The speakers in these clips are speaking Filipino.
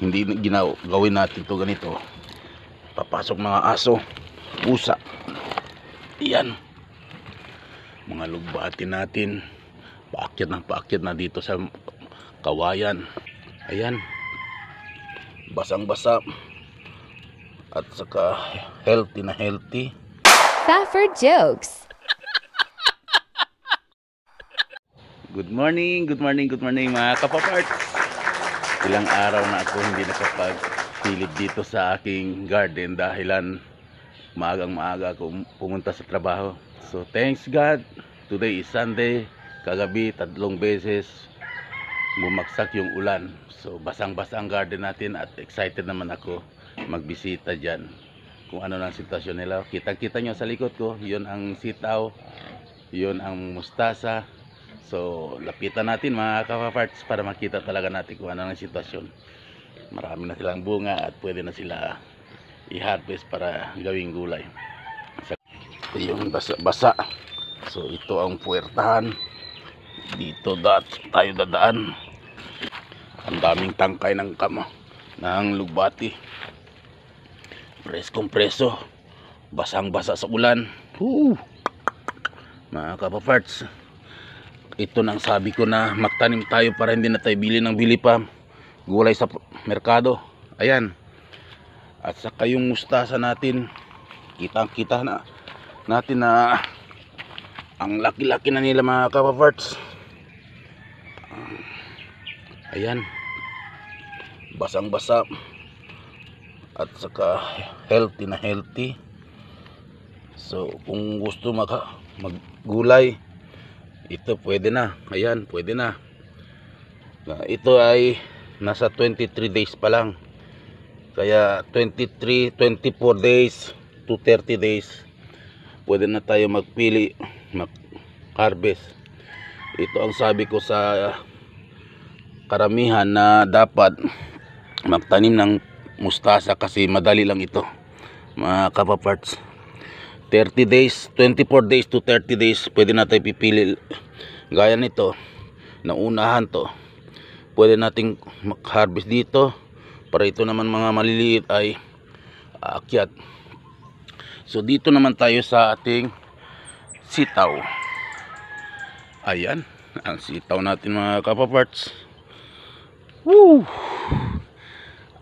hindi ginaw gawin natin to ganito papasok mga aso pusa yan mga lugbatin natin paakyat ng paakyat na dito sa kawayan ayan basang basa at saka healthy na healthy Stafford Jokes Good morning, good morning, good morning mga kapaparts ilang araw na ako hindi nakapagsilip dito sa aking garden dahilan maagang maaga ako pumunta sa trabaho so thanks God today is Sunday kagabi tatlong beses bumagsak yung ulan so basang basa ang garden natin at excited naman ako magbisita dyan kung ano ng sitwasyon nila kitang kita nyo sa likod ko yun ang sitaw yun ang mustasa So, lapitan natin mga kapaparts para makita talaga natin kung ano ang sitwasyon. Marami na silang bunga at pwede na sila i-harvest para gawing gulay. So, yung basa-basa. So, ito ang puwertahan. Dito dat tayo dadaan. Ang daming tangkay ng kama oh, ng lugbati. Preskong preso. Basang-basa sa ulan. Woo! Mga kapaparts. Mga ito na ang sabi ko na magtanim tayo para hindi na tayo bili ng bili pa gulay sa merkado ayan at saka yung mustasa natin kita kita na natin na ang laki-laki na nila mga kapaparts ayan basang basa at saka healthy na healthy so kung gusto mag, maggulay ito pwede na ayan pwede na ito ay nasa 23 days pa lang kaya 23 24 days to 30 days pwede na tayo magpili mag harvest ito ang sabi ko sa karamihan na dapat magtanim ng mustasa kasi madali lang ito mga parts 30 days 24 days to 30 days pwede na tayo pipili gaya nito naunahan to pwede nating harvest dito para ito naman mga maliliit ay akyat so dito naman tayo sa ating sitaw ayan ang sitaw natin mga kapaparts Woo!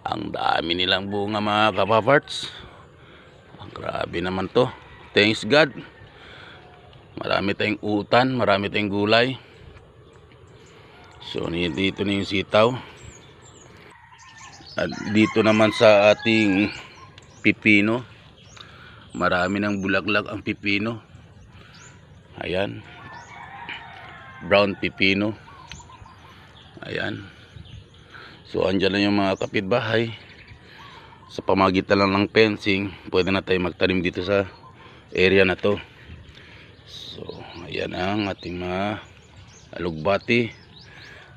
ang dami nilang bunga mga kapaparts ang grabe naman to thanks God marami tayong utan marami tayong gulay so dito na yung sitaw at dito naman sa ating pipino marami ng bulaklak ang pipino ayan brown pipino ayan so andyan lang yung mga kapitbahay sa pamagitan lang ng fencing pwede na tayo magtanim dito sa area na to yan ang ating mga alugbati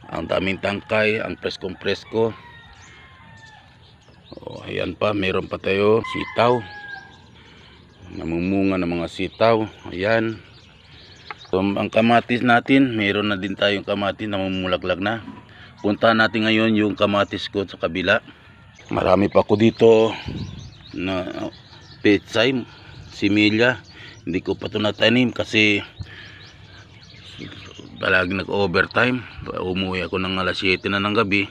ang daming tangkay ang preskong presko oh, ayan pa meron pa tayo sitaw namumunga ng mga sitaw ayan so, ang kamatis natin meron na din tayong kamatis na mamulaglag na punta natin ngayon yung kamatis ko sa kabila marami pa ko dito na petsay similya hindi ko pa ito natanim kasi palagi nag overtime umuwi ako ng alas 7 na ng gabi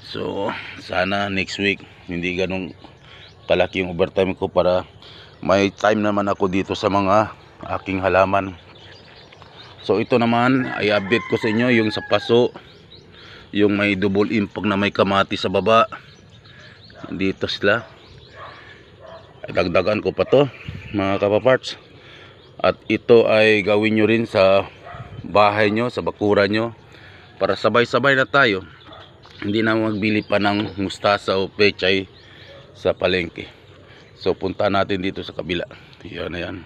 so sana next week hindi ganong kalaki yung overtime ko para may time naman ako dito sa mga aking halaman so ito naman ay update ko sa inyo yung sa paso yung may double impact na may kamati sa baba dito sila dagdagan ko pa to mga kapaparts at ito ay gawin nyo rin sa bahay nyo, sa bakura nyo para sabay-sabay na tayo hindi na magbili pa ng mustasa o pechay sa palengke so punta natin dito sa kabila yun ayan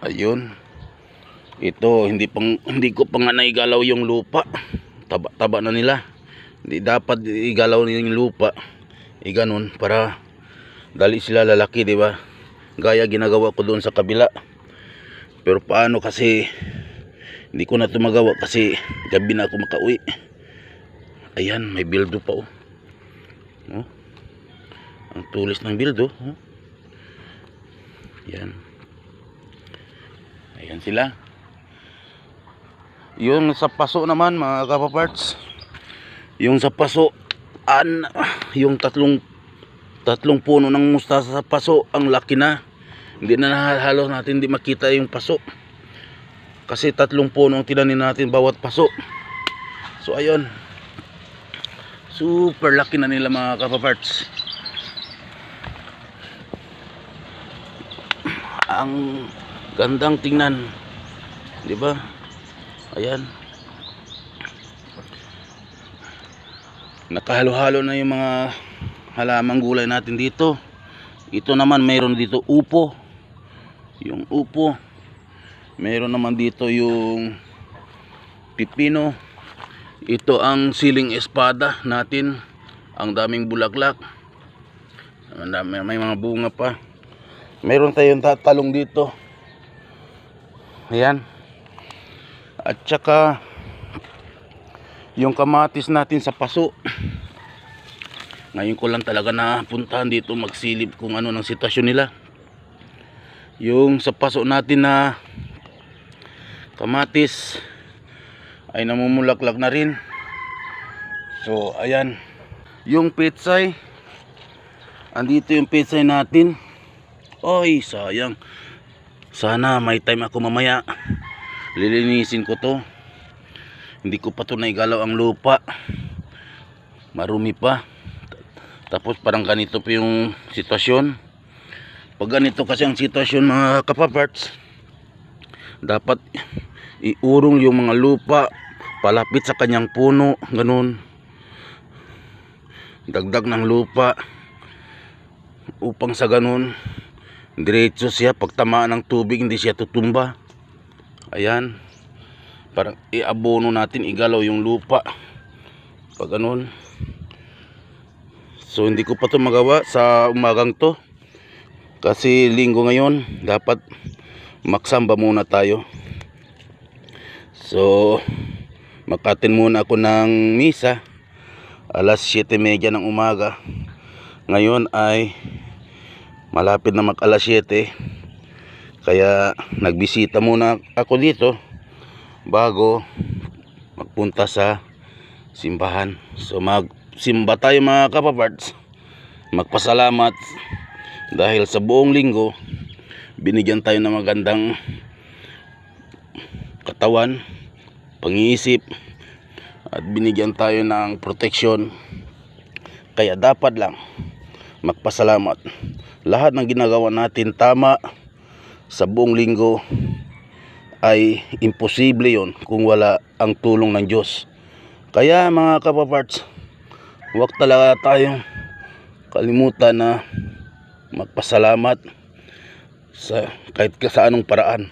ayun ito hindi pang hindi ko pa nga naigalaw yung lupa taba taba na nila hindi dapat igalaw yung lupa e ganun para dali sila lalaki di ba gaya ginagawa ko doon sa kabila pero paano kasi hindi ko na tumagawa kasi gabi na ako makauwi ayan may bildo pa oh no? ang tulis ng bildo oh. yan ayan sila yung sa paso naman mga kapaparts yung sa paso an, yung tatlong tatlong puno ng mustasa sa paso ang laki na hindi na halos natin hindi makita yung paso kasi tatlong puno ang tinanin natin bawat paso so ayun super lucky na nila mga kapaparts ang gandang tingnan di ba ayan nakahalo-halo na yung mga halamang gulay natin dito ito naman mayroon dito upo yung upo meron naman dito yung pipino ito ang siling espada natin ang daming bulaklak may mga bunga pa meron tayong tatalong dito ayan at saka yung kamatis natin sa paso ngayon ko lang talaga napuntahan dito magsilip kung ano ng sitwasyon nila yung sa paso natin na kamatis ay namumulaklak na rin so ayan yung petsay andito yung petsay natin oy sayang sana may time ako mamaya lilinisin ko to hindi ko pa to naigalaw ang lupa marumi pa tapos parang ganito pa yung sitwasyon pag ganito kasi ang sitwasyon mga kapaparts dapat iurong yung mga lupa palapit sa kanyang puno ganun dagdag ng lupa upang sa ganun diretso siya pag tamaan ng tubig hindi siya tutumba ayan parang iabono natin igalaw yung lupa pag ganun so hindi ko pa to magawa sa umagang to kasi linggo ngayon dapat magsamba muna tayo so makatin muna ako ng misa alas 7.30 ng umaga ngayon ay malapit na mag alas 7 kaya nagbisita muna ako dito bago magpunta sa simbahan so magsimba tayo mga kapaparts magpasalamat dahil sa buong linggo binigyan tayo ng magandang katawan pangiisip at binigyan tayo ng proteksyon kaya dapat lang magpasalamat lahat ng ginagawa natin tama sa buong linggo ay imposible yon kung wala ang tulong ng Diyos kaya mga kapaparts huwag talaga tayong kalimutan na magpasalamat sa kahit sa anong paraan.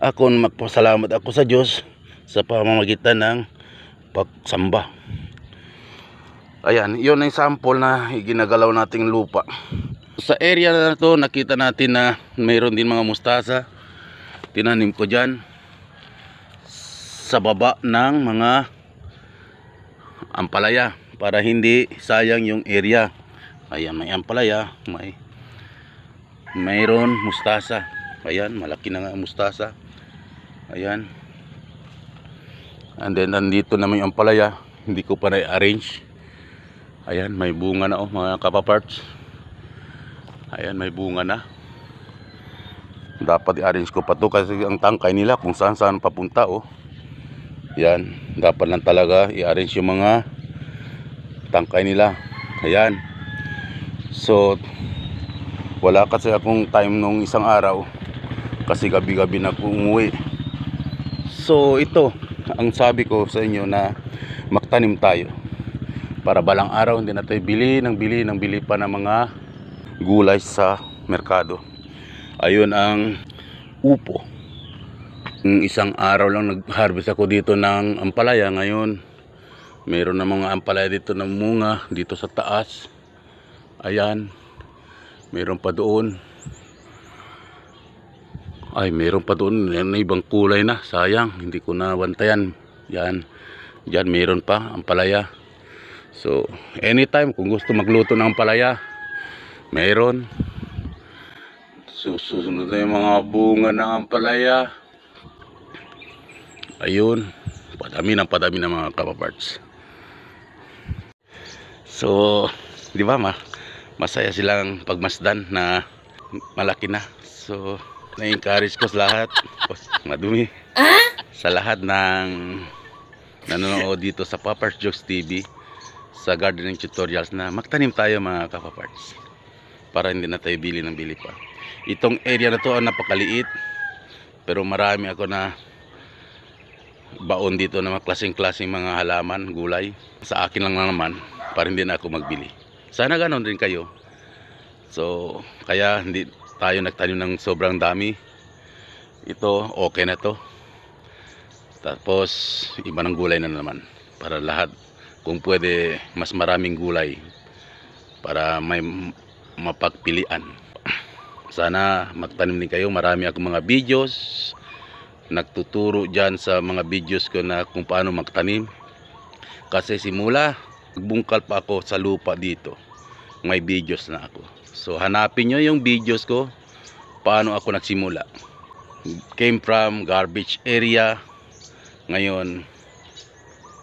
Ako magpasalamat ako sa Diyos sa pamamagitan ng pagsamba. Ayan, yun ang sample na ginagalaw nating lupa. Sa area na to, nakita natin na mayroon din mga mustasa. Tinanim ko dyan. Sa baba ng mga ampalaya para hindi sayang yung area. Ayan, may ampalaya, may mayroon mustasa ayan malaki na nga mustasa ayan and then nandito naman yung ampalaya hindi ko pa na-arrange ayan may bunga na oh mga kapaparts ayan may bunga na dapat i-arrange ko pa to kasi ang tangkay nila kung saan saan papunta oh yan dapat lang talaga i-arrange yung mga tangkay nila ayan so wala kasi akong time nung isang araw kasi gabi-gabi na umuwi so ito ang sabi ko sa inyo na magtanim tayo para balang araw hindi na tayo bili ng bili ng bili pa ng mga gulay sa merkado ayun ang upo ng isang araw lang nag-harvest ako dito ng ampalaya ngayon mayroon na mga ampalaya dito ng munga dito sa taas ayan mayroon pa doon ay mayroon pa doon yan ibang kulay na sayang hindi ko na bantayan yan Yan, meron pa ang palaya so anytime kung gusto magluto ng palaya meron susunod na yung mga bunga ng ampalaya ayun padami ng padami ng mga kapaparts so di ba ma masaya silang pagmasdan na malaki na so na-encourage ko sa lahat Pos, madumi ah? sa lahat ng nanonood dito sa Paparts Jokes TV sa gardening tutorials na magtanim tayo mga kapaparts para hindi na tayo bili ng bili pa itong area na to ang ah, napakaliit pero marami ako na baon dito na mga klaseng-klaseng mga halaman, gulay sa akin lang na naman para hindi na ako magbili sana ganon din kayo. So, kaya hindi tayo nagtanim ng sobrang dami. Ito, okay na to. Tapos, iba ng gulay na naman. Para lahat, kung pwede, mas maraming gulay. Para may mapagpilian. Sana magtanim din kayo. Marami akong mga videos. Nagtuturo dyan sa mga videos ko na kung paano magtanim. Kasi simula, bungkal pa ako sa lupa dito may videos na ako so hanapin nyo yung videos ko paano ako nagsimula came from garbage area ngayon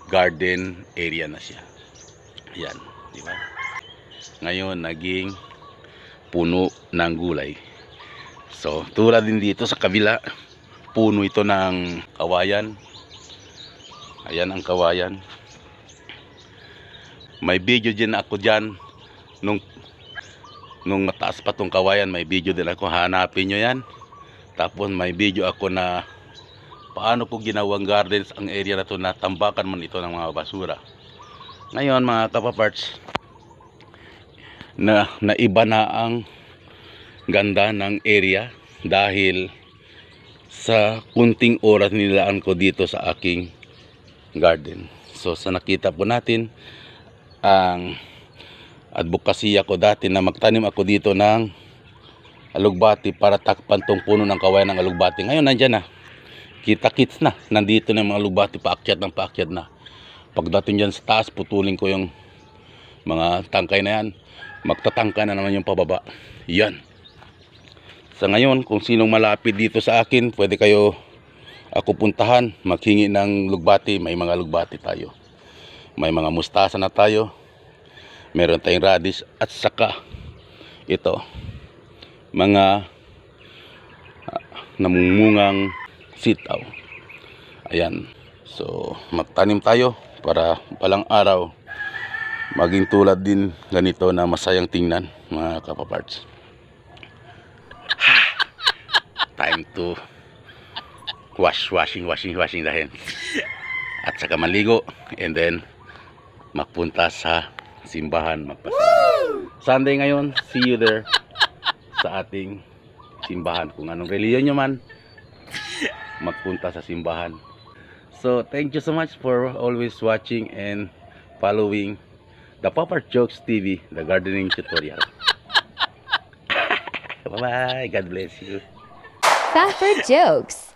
garden area na siya yan di ba ngayon naging puno ng gulay so tulad din dito sa kabila puno ito ng kawayan ayan ang kawayan may video din ako dyan nung nung mataas pa tong kawayan may video din ako hanapin nyo yan tapos may video ako na paano ko ginawang gardens ang area na to na tambakan man ito ng mga basura ngayon mga kapaparts na naiba na ang ganda ng area dahil sa kunting oras nilaan ko dito sa aking garden so sa nakita po natin ang advokasya ko dati na magtanim ako dito ng alugbati para takpan tong puno ng kawayan ng alugbati. Ngayon nandiyan na. Kita kits na. Nandito na yung mga alugbati paakyat ng paakyat na. Pagdating dyan sa taas, putulin ko yung mga tangkay na yan. Magtatangka na naman yung pababa. Yan. Sa ngayon, kung sinong malapit dito sa akin, pwede kayo ako puntahan, maghingi ng lugbati, may mga lugbati tayo may mga mustasa na tayo meron tayong radish at saka ito mga uh, ah, namungungang sitaw ayan so magtanim tayo para palang araw maging tulad din ganito na masayang tingnan mga kapaparts time to wash washing washing washing the hands at saka maligo and then magpunta sa simbahan magpasalamat. Sunday ngayon, see you there sa ating simbahan. Kung anong reliyon nyo man, magpunta sa simbahan. So, thank you so much for always watching and following the Papa Jokes TV, the gardening tutorial. Bye-bye. God bless you. Papa Jokes.